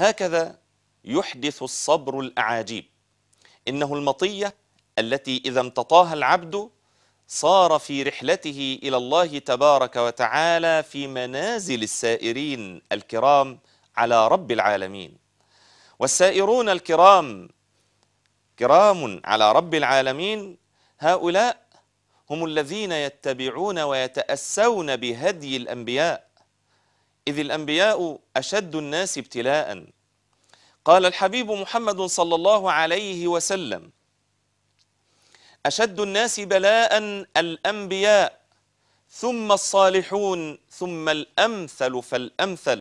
هكذا يحدث الصبر الأعاجيب إنه المطية التي إذا امتطاها العبد صار في رحلته إلى الله تبارك وتعالى في منازل السائرين الكرام على رب العالمين والسائرون الكرام كرام على رب العالمين هؤلاء هم الذين يتبعون ويتأسون بهدي الأنبياء إذ الأنبياء أشد الناس ابتلاء قال الحبيب محمد صلى الله عليه وسلم أشد الناس بلاء الأنبياء ثم الصالحون ثم الأمثل فالأمثل